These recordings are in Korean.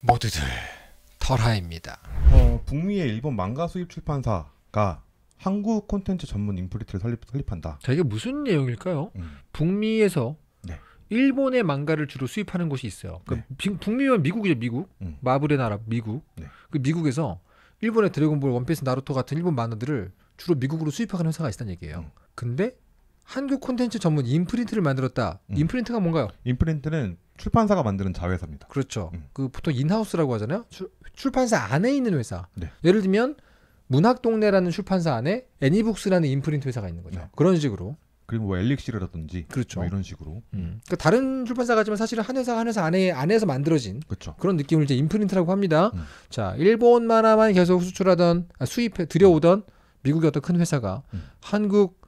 모두들 털하입니다. 어, 북미의 일본 망가 수입 출판사가 한국 콘텐츠 전문 인프리트를 설립, 설립한다. 자, 이게 무슨 내용일까요? 음. 북미에서 네. 일본의 망가를 주로 수입하는 곳이 있어요. 그 네. 북미면 미국이죠, 미국. 음. 마블의 나라 미국. 네. 그 미국에서 일본의 드래곤볼, 원피스, 나루토 같은 일본 만화들을 주로 미국으로 수입하는 회사가 있다는 얘기예요. 음. 근데 한국 콘텐츠 전문 인프린트를 만들었다. 음. 인프린트가 뭔가요? 인프린트는 출판사가 만드는 자회사입니다. 그렇죠. 음. 그 보통 인하우스라고 하잖아요. 출, 판사 안에 있는 회사. 네. 예를 들면 문학동네라는 출판사 안에 애니북스라는 인프린트 회사가 있는 거죠. 네. 그런 식으로. 그리고 뭐 엘릭시르라든지 그렇죠. 뭐 이런 식으로. 음. 음. 그러니까 다른 출판사 같지만 사실은 한 회사 한 회사 안에 안에서 만들어진 그렇죠. 그런 느낌을 이제 인프린트라고 합니다. 음. 자, 일본 만화만 계속 수출하던 아, 수입해 들여오던 미국의 어떤 큰 회사가 음. 한국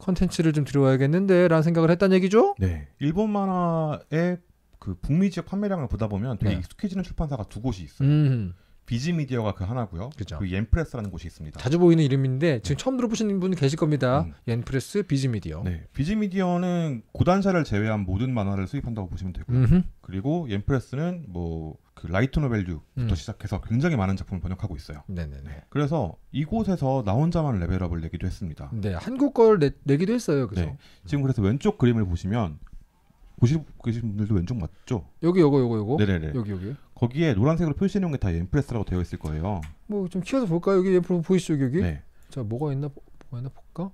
컨텐츠를 좀 들여와야겠는데 라는 생각을 했단 얘기죠? 네. 일본 만화의 그 북미 지역 판매량을 보다 보면 되게 네. 익숙해지는 출판사가 두 곳이 있어요. 음. 비지 미디어가 그 하나고요. 그죠. 그 옌프레스라는 곳이 있습니다. 자주 보이는 이름인데 지금 네. 처음 들어보시는 분 계실 겁니다. 음. 옌프레스 비지 미디어. 네. 비지 미디어는 고단샤를 제외한 모든 만화를 수입한다고 보시면 되고요. 음흠. 그리고 옌프레스는 뭐그 라이트 노벨류부터 음. 시작해서 굉장히 많은 작품을 번역하고 있어요. 네네네. 네. 그래서 이곳에서 나 혼자만 레벨업을 내기도 했습니다. 네, 한국 걸 내, 내기도 했어요. 그죠? 네. 지금 그래서 왼쪽 그림을 보시면 보시는 분들도 왼쪽 맞죠? 여기 요거 요거 요거. 네네네. 여기 여기. 거기에 노란색으로 표시해놓은 게다 엠프레스라고 되어 있을 거예요. 뭐 좀 키워서 볼까요? 여기 엠프레스 보이시죠 여기? 네. 자 뭐가 있나 뭐 있나 볼까?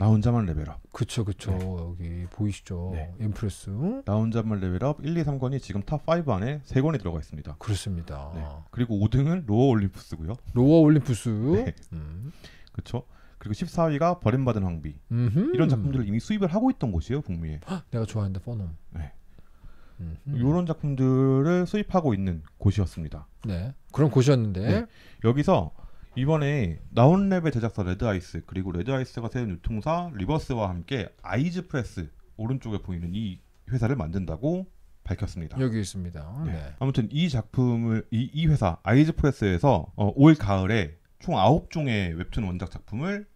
나 혼자만 레벨업. 그쵸 그쵸 네. 여기 보이시죠 네. 프레스나 혼자만 레벨업 1, 2, 3권이 지금 탑5 안에 3권이 들어가 있습니다. 그렇습니다. 네. 그리고 5등은 로어 올림푸스고요. 로어 올림푸스. 네. 음. 그쵸. 그리고 14위가 버림받은 황비. 음흠. 이런 작품들을 이미 수입을 하고 있던 곳이에요 북미에. 내가 좋아하는데 포놈. 네. 이런 작품들을 수입하고 있는 곳이었습니다. 네. 그런 곳이었는데 네. 여기서 이번에 나온랩의 제작사 레드아이스 그리고 레드아이스가 세운 유통사 리버스와 함께 아이즈프레스 오른쪽에 보이는 이 회사를 만든다고 밝혔습니다. 여기 있습니다. 네. 네. 아무튼 이 작품을 이, 이 회사 아이즈프레스에서 어, 올 가을에 총 9종의 웹툰 원작 작품을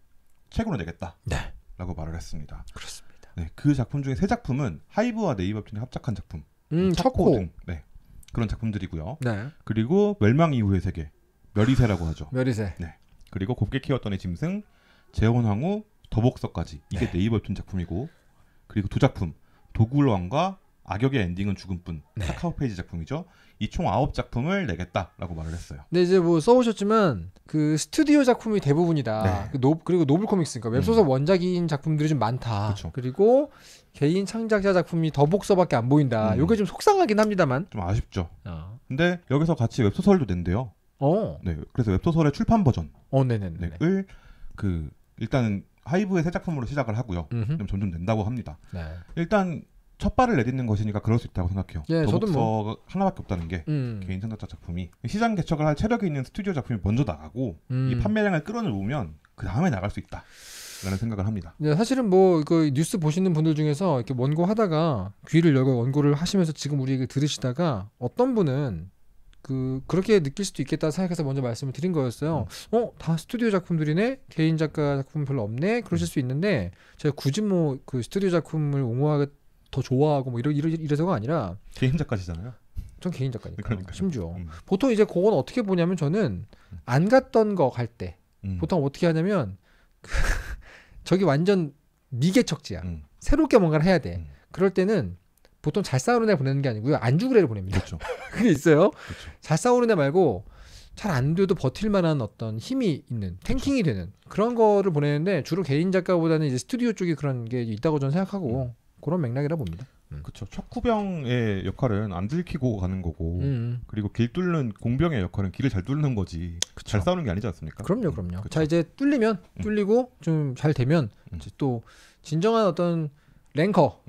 책으로 내겠다. 네. 라고 말을 했습니다. 그렇습니다. 네, 그 작품 중에 세 작품은 하이브와 네이버 웹툰이 합작한 작품. 음, 차코 등. 네. 그런 작품들이고요. 네. 그리고 멸망 이후의 세계 멸이새라고 하죠. 멸이새. 네. 그리고 곱게 키웠던 애 짐승, 재혼황후, 더복서까지 이게 네. 이버 툰 작품이고 그리고 두 작품 도굴왕과 악역의 엔딩은 죽음뿐 네. 카카오 페이지 작품이죠. 이 총 아홉 작품을 내겠다라고 말을 했어요. 근데 이제 뭐써보셨지만그 스튜디오 작품이 대부분이다. 네. 그 노, 그리고 노블 코믹스니까 웹소설 음. 원작인 작품들이 좀 많다. 그쵸. 그리고 개인 창작자 작품이 더복서밖에 안 보인다. 음. 이게 좀 속상하긴 합니다만. 좀 아쉽죠. 어. 근데 여기서 같이 웹소설도 낸대요. 어. 네, 그래서 웹소설의 출판 버전을 어, 네네네. 네, 그 일단은 하이브의 새 작품으로 시작을 하고요. 좀 점점 된다고 합니다. 네. 일단 첫 발을 내딛는 것이니까 그럴 수 있다고 생각해요. 예, 저도 뭐 하나밖에 없다는 게 음. 개인 창작자 작품이 시장 개척을 할 체력이 있는 스튜디오 작품이 먼저 나가고 음. 이 판매량을 끌어내보면 그 다음에 나갈 수 있다. 라는 생각을 합니다. 네, 사실은 뭐그 뉴스 보시는 분들 중에서 이렇게 원고 하다가 귀를 열고 원고를 하시면서 지금 우리에게 들으시다가 어떤 분은 그 그렇게 느낄 수도 있겠다 생각해서 먼저 말씀을 드린 거였어요. 음. 어, 다 스튜디오 작품들이네. 개인 작가 작품 별로 없네. 그러실 음. 수 있는데 제가 굳이 뭐 그 스튜디오 작품을 옹호하게 더 좋아하고 뭐 이러 이러 이래서가 아니라 개인 작가시잖아요. 전 개인 작가니까. 그러니까요. 심지어 음. 보통 이제 그건 어떻게 보냐면 저는 안 갔던 거 갈때 음. 보통 어떻게 하냐면 그 저기 완전 미개척지야. 음. 새롭게 뭔가를 해야 돼. 음. 그럴 때는 보통 잘 싸우는 애 보내는 게 아니고요. 안 죽을 애를 보냅니다. 그렇죠. 그게 있어요. 그렇죠. 잘 싸우는 애 말고 잘 안 돼도 버틸 만한 어떤 힘이 있는 그렇죠. 탱킹이 그렇죠. 되는 그런 거를 보내는데 주로 개인 작가보다는 이제 스튜디오 쪽이 그런 게 있다고 저는 생각하고 음. 그런 맥락이라 봅니다. 음. 그렇죠. 척구병의 역할은 안 들키고 가는 거고 음, 음. 그리고 길 뚫는 공병의 역할은 길을 잘 뚫는 거지 그쵸. 잘 싸우는 게 아니지 않습니까? 그럼요, 음, 그럼요. 그자 이제 뚫리면 음. 뚫리고 좀 잘 되면 이제 또 진정한 어떤 랭커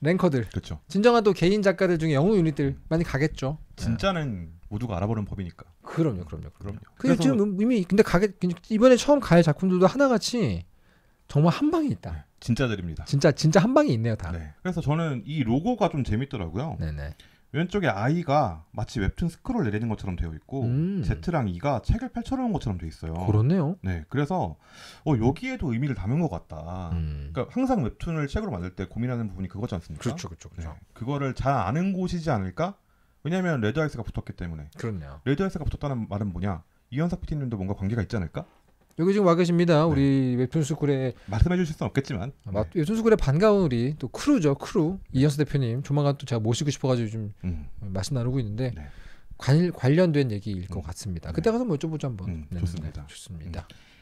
랭커들. 그렇죠. 진정한 또 개인 작가들 중에 영웅 유닛들 많이 가겠죠. 진짜는 모두가 알아보는 법이니까. 그럼요, 그럼요, 그럼요. 그 지금 이미 근데 가게 이번에 처음 갈 작품들도 하나같이 정말 한 방에 있다. 네, 진짜들입니다. 진짜 진짜 한 방에 있네요, 다. 네. 그래서 저는 이 로고가 좀 재밌더라고요. 네네. 왼쪽에 I가 마치 웹툰 스크롤 내리는 것처럼 되어 있고 음. Z랑 E가 책을 펼쳐놓은 것처럼 되어 있어요. 그렇네요. 네, 그래서 어, 여기에도 의미를 담은 것 같다. 음. 그러니까 항상 웹툰을 책으로 만들 때 고민하는 부분이 그거지 않습니까? 그렇죠, 그렇죠, 그렇죠. 네, 그거를 잘 아는 곳이지 않을까? 왜냐하면 레드아이스가 붙었기 때문에. 그렇네요. 레드아이스가 붙었다는 말은 뭐냐? 이현석 PD님도 뭔가 관계가 있지 않을까? 여기 지금 와 계십니다. 네. 우리 웹툰스쿨에 말씀해 주실 수는 없겠지만 아, 웹툰스쿨에 반가운 우리 또 크루죠 크루 이현수 대표님 조만간 또 제가 모시고 싶어가지고 좀 음. 말씀 나누고 있는데 네. 관, 관련된 얘기일 것 음. 같습니다. 네. 그때 가서 뭐 여쭤보죠 한번. 음, 좋습니다. 좋습니다. 음.